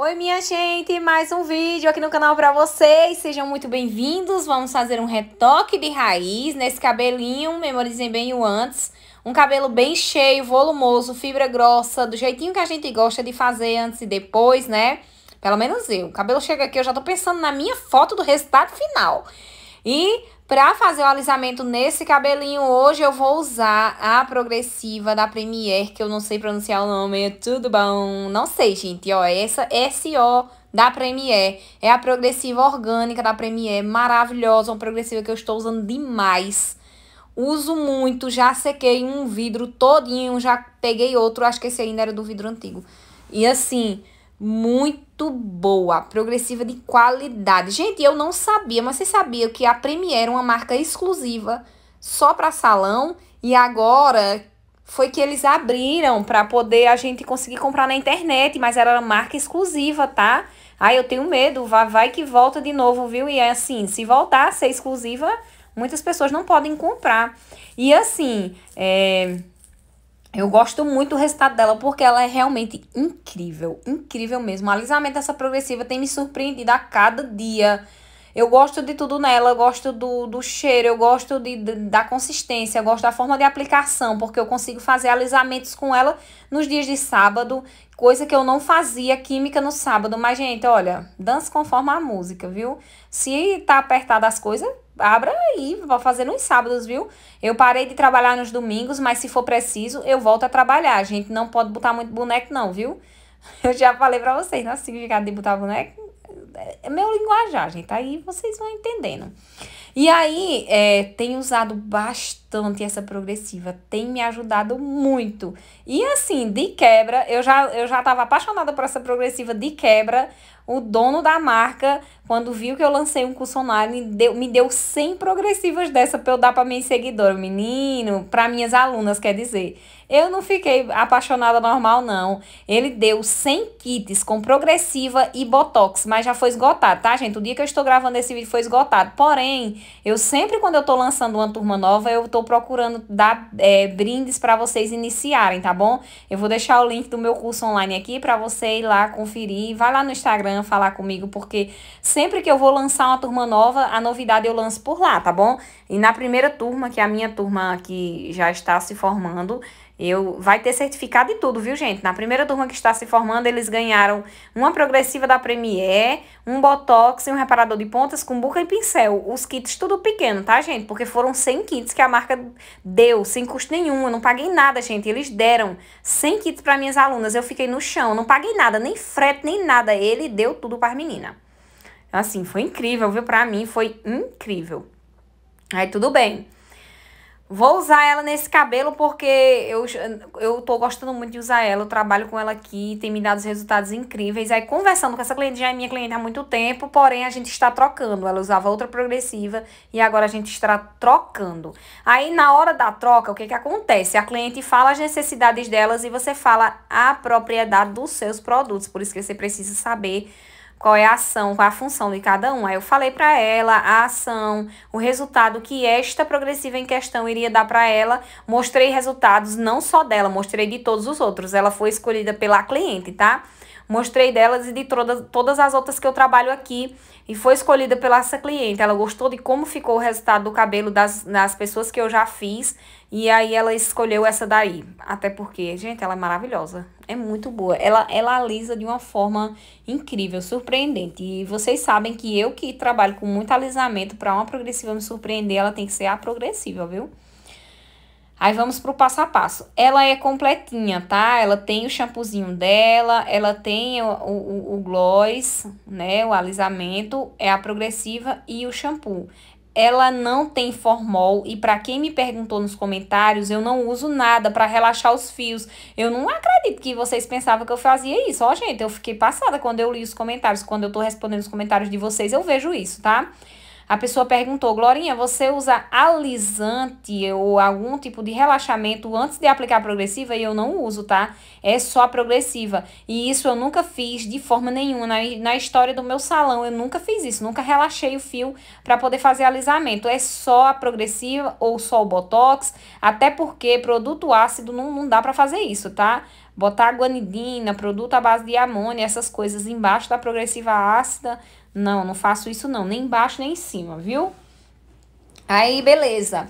Oi minha gente, mais um vídeo aqui no canal pra vocês, sejam muito bem-vindos, vamos fazer um retoque de raiz nesse cabelinho, memorizem bem o antes, um cabelo bem cheio, volumoso, fibra grossa, do jeitinho que a gente gosta de fazer antes e depois, né? Pelo menos eu, o cabelo chega aqui, eu já tô pensando na minha foto do resultado final. E para fazer o alisamento nesse cabelinho hoje, eu vou usar a progressiva da Premiere que eu não sei pronunciar o nome, é tudo bom? Não sei, gente, ó, é essa SO da Premiere é a progressiva orgânica da Premiere maravilhosa, uma progressiva que eu estou usando demais. Uso muito, já sequei um vidro todinho, já peguei outro, acho que esse ainda era do vidro antigo. E assim, muito muito boa, progressiva de qualidade. Gente, eu não sabia, mas você sabia que a Premiere era uma marca exclusiva só para salão e agora foi que eles abriram para poder a gente conseguir comprar na internet, mas era uma marca exclusiva, tá? Aí eu tenho medo, vai, vai que volta de novo, viu? E é assim, se voltar a ser exclusiva, muitas pessoas não podem comprar. E assim, é, eu gosto muito do resultado dela porque ela é realmente incrível, incrível mesmo. O alisamento dessa progressiva tem me surpreendido a cada dia. Eu gosto de tudo nela, eu gosto do, do cheiro, eu gosto de, de, da consistência, eu gosto da forma de aplicação, porque eu consigo fazer alisamentos com ela nos dias de sábado, coisa que eu não fazia química no sábado. Mas, gente, olha, dança conforme a música, viu? Se tá apertada as coisas, abra aí, vou fazer nos sábados, viu? Eu parei de trabalhar nos domingos, mas se for preciso, eu volto a trabalhar. A gente não pode botar muito boneco, não, viu? Eu já falei pra vocês, não é significado de botar boneco. É, é meu linguajar, gente. Aí vocês vão entendendo. E aí, é, tenho usado bastante bastante essa progressiva, tem me ajudado muito. E assim, de quebra, eu já eu já estava apaixonada por essa progressiva de quebra. O dono da marca, quando viu que eu lancei um curso online, me deu, me deu 100 progressivas dessa para eu dar para minha seguidora. menino, para minhas alunas, quer dizer. Eu não fiquei apaixonada normal, não. Ele deu 100 kits com progressiva e botox, mas já foi esgotado, tá, gente? O dia que eu estou gravando esse vídeo foi esgotado. Porém, eu sempre, quando eu estou lançando uma turma nova, eu tô tô procurando dar é, brindes para vocês iniciarem, tá bom? Eu vou deixar o link do meu curso online aqui para você ir lá conferir. Vai lá no Instagram falar comigo, porque sempre que eu vou lançar uma turma nova, a novidade eu lanço por lá, tá bom? E na primeira turma, que é a minha turma que já está se formando, eu vai ter certificado e tudo, viu, gente? Na primeira turma que está se formando, eles ganharam uma progressiva da Premier, um botox e um reparador de pontas com buca e pincel. Os kits tudo pequeno, tá, gente? Porque foram 100 kits que a marca deu, sem custo nenhum. Eu não paguei nada, gente. Eles deram 100 kits para minhas alunas. Eu fiquei no chão, não paguei nada, nem frete, nem nada. Ele deu tudo para as meninas. Assim, foi incrível, viu? Para mim foi incrível. Aí tudo bem. Vou usar ela nesse cabelo porque eu, eu tô gostando muito de usar ela. Eu trabalho com ela aqui, tem me dado resultados incríveis. Aí, conversando com essa cliente, já é minha cliente há muito tempo, porém a gente está trocando. Ela usava outra progressiva e agora a gente está trocando. Aí, na hora da troca, o que que acontece? A cliente fala as necessidades delas e você fala a propriedade dos seus produtos. Por isso que você precisa saber qual é a ação, qual é a função de cada um. Aí eu falei para ela a ação, o resultado que esta progressiva em questão iria dar para ela, mostrei resultados não só dela, mostrei de todos os outros. Ela foi escolhida pela cliente, tá? Mostrei delas e de todas, todas as outras que eu trabalho aqui. E foi escolhida pela essa cliente. Ela gostou de como ficou o resultado do cabelo das, das pessoas que eu já fiz e aí ela escolheu essa daí. Até porque, gente, ela é maravilhosa. É muito boa. Ela, ela alisa de uma forma incrível, surpreendente. E vocês sabem que eu que trabalho com muito alisamento, para uma progressiva me surpreender, ela tem que ser a progressiva, viu? Aí vamos pro passo a passo. Ela é completinha, tá? Ela tem o shampoozinho dela, ela tem o, o, o gloss, né? O alisamento, é a progressiva e o shampoo ela não tem formol e para quem me perguntou nos comentários, eu não uso nada para relaxar os fios. Eu não acredito que vocês pensavam que eu fazia isso. Ó, gente, eu fiquei passada quando eu li os comentários, quando eu tô respondendo os comentários de vocês, eu vejo isso, tá? Tá? A pessoa perguntou, Glorinha, você usa alisante ou algum tipo de relaxamento antes de aplicar progressiva? E eu não uso, tá? É só progressiva. E isso eu nunca fiz de forma nenhuma. Na, na história do meu salão, eu nunca fiz isso. Nunca relaxei o fio para poder fazer alisamento. É só a progressiva ou só o Botox. Até porque produto ácido não, não dá para fazer isso, tá? Botar guanidina, produto à base de amônia, essas coisas embaixo da progressiva ácida, não, não faço isso não, nem embaixo nem em cima, viu? Aí, beleza.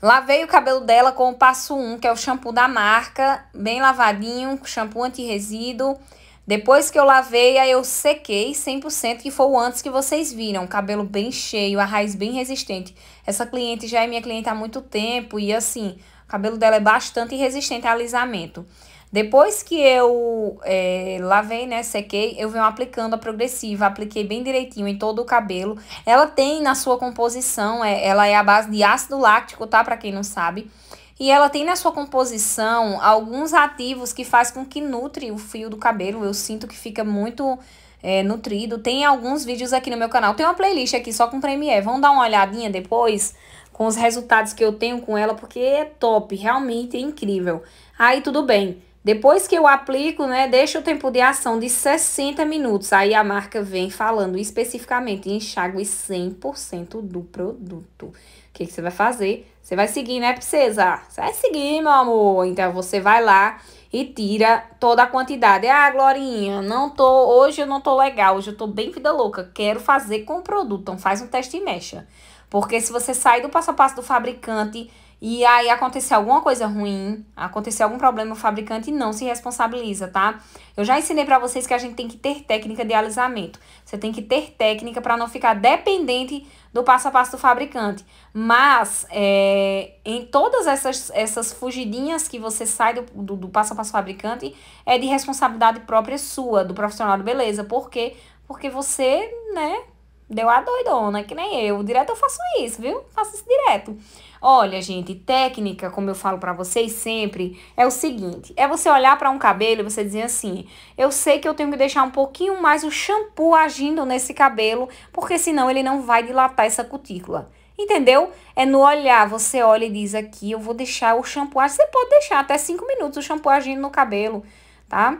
Lavei o cabelo dela com o passo 1, que é o shampoo da marca, bem lavadinho, shampoo anti-resíduo. Depois que eu lavei, aí eu sequei 100%, que foi o antes que vocês viram. Cabelo bem cheio, a raiz bem resistente. Essa cliente já é minha cliente há muito tempo e assim, o cabelo dela é bastante resistente a alisamento. Depois que eu é, lavei, né, sequei, eu venho aplicando a progressiva, apliquei bem direitinho em todo o cabelo. Ela tem na sua composição, é, ela é a base de ácido láctico, tá? Pra quem não sabe. E ela tem na sua composição alguns ativos que faz com que nutre o fio do cabelo. Eu sinto que fica muito é, nutrido. Tem alguns vídeos aqui no meu canal. Tem uma playlist aqui só com Premiere. Vão dar uma olhadinha depois com os resultados que eu tenho com ela, porque é top, realmente é incrível. Aí tudo bem. Depois que eu aplico, né, deixa o tempo de ação de 60 minutos. Aí a marca vem falando especificamente enxágue 100% do produto. O que, que você vai fazer? Você vai seguir, né, princesa? Você vai seguir, meu amor. Então, você vai lá e tira toda a quantidade. Ah, Glorinha, não tô, hoje eu não tô legal, hoje eu tô bem vida louca. Quero fazer com o produto. Então, faz um teste e mexa. Porque se você sair do passo a passo do fabricante e aí acontecer alguma coisa ruim, acontecer algum problema, o fabricante não se responsabiliza, tá? Eu já ensinei para vocês que a gente tem que ter técnica de alisamento. Você tem que ter técnica para não ficar dependente do passo a passo do fabricante. Mas é, em todas essas, essas fugidinhas que você sai do, do, do passo a passo do fabricante, é de responsabilidade própria sua, do profissional de beleza. Por quê? Porque você, né, Deu a doidona, que nem eu. Direto eu faço isso, viu? Faço isso direto. Olha, gente, técnica, como eu falo para vocês sempre, é o seguinte: é você olhar para um cabelo e você dizer assim: eu sei que eu tenho que deixar um pouquinho mais o shampoo agindo nesse cabelo, porque senão ele não vai dilatar essa cutícula. Entendeu? É no olhar, você olha e diz aqui: eu vou deixar o shampoo. Você pode deixar até 5 minutos o shampoo agindo no cabelo, tá?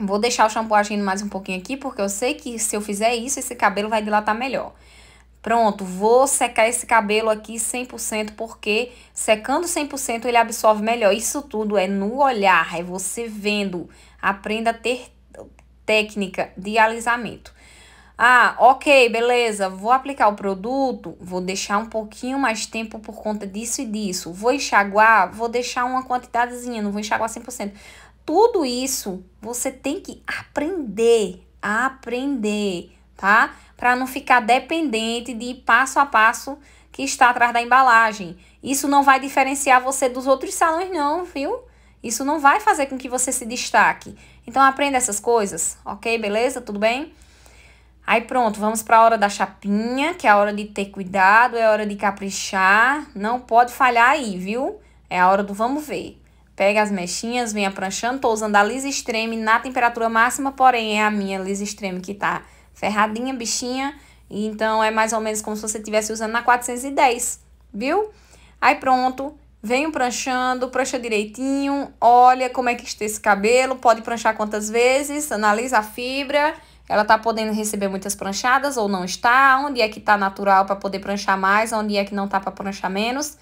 Vou deixar o shampoo agindo mais um pouquinho aqui, porque eu sei que se eu fizer isso, esse cabelo vai dilatar melhor. Pronto, vou secar esse cabelo aqui 100%, porque secando 100% ele absorve melhor. Isso tudo é no olhar, é você vendo. Aprenda a ter técnica de alisamento. Ah, ok, beleza, vou aplicar o produto, vou deixar um pouquinho mais tempo por conta disso e disso. Vou enxaguar, vou deixar uma quantidadezinha, não vou enxaguar 100% tudo isso você tem que aprender, aprender, tá? Para não ficar dependente de passo a passo que está atrás da embalagem. Isso não vai diferenciar você dos outros salões, não, viu? Isso não vai fazer com que você se destaque. Então aprenda essas coisas, ok? Beleza? Tudo bem? Aí pronto, vamos para a hora da chapinha, que é a hora de ter cuidado, é a hora de caprichar, não pode falhar aí, viu? É a hora do vamos ver. Pega as mechinhas, venha pranchando. Tô usando a Lisa Extreme na temperatura máxima, porém é a minha Lisa Extreme que tá ferradinha, bichinha. Então, é mais ou menos como se você estivesse usando na 410, viu? Aí pronto, venho pranchando, prancha direitinho, olha como é que está esse cabelo, pode pranchar quantas vezes, analisa a fibra, ela tá podendo receber muitas pranchadas ou não está, onde é que tá natural para poder pranchar mais, onde é que não tá para pranchar menos.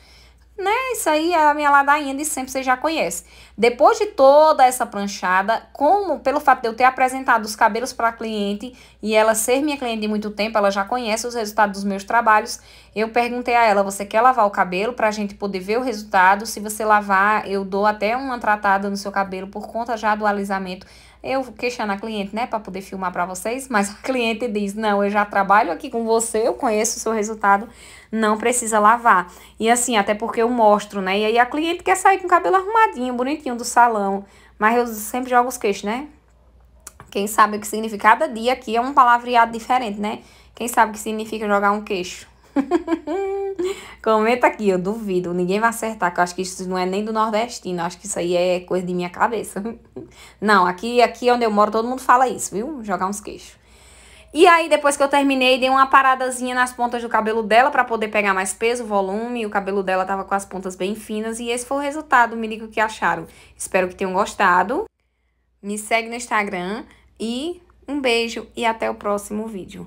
Né? Isso aí é a minha ladainha de sempre, você já conhece. Depois de toda essa pranchada, como pelo fato de eu ter apresentado os cabelos para a cliente e ela ser minha cliente de muito tempo, ela já conhece os resultados dos meus trabalhos, eu perguntei a ela: você quer lavar o cabelo para a gente poder ver o resultado? Se você lavar, eu dou até uma tratada no seu cabelo por conta já do alisamento eu queixando a cliente, né, para poder filmar para vocês, mas a cliente diz: "Não, eu já trabalho aqui com você, eu conheço o seu resultado, não precisa lavar". E assim, até porque eu mostro, né? E aí a cliente quer sair com o cabelo arrumadinho, bonitinho do salão, mas eu sempre jogo os queixos, né? Quem sabe o que significa cada dia aqui é um palavreado diferente, né? Quem sabe o que significa jogar um queixo? Comenta aqui, eu duvido. Ninguém vai acertar, que eu acho que isso não é nem do nordestino. Eu acho que isso aí é coisa de minha cabeça. Não, aqui, aqui onde eu moro, todo mundo fala isso, viu? Jogar uns queixos. E aí, depois que eu terminei, dei uma paradazinha nas pontas do cabelo dela para poder pegar mais peso, volume. O cabelo dela tava com as pontas bem finas. E esse foi o resultado. Me diga o que acharam. Espero que tenham gostado. Me segue no Instagram. E um beijo e até o próximo vídeo.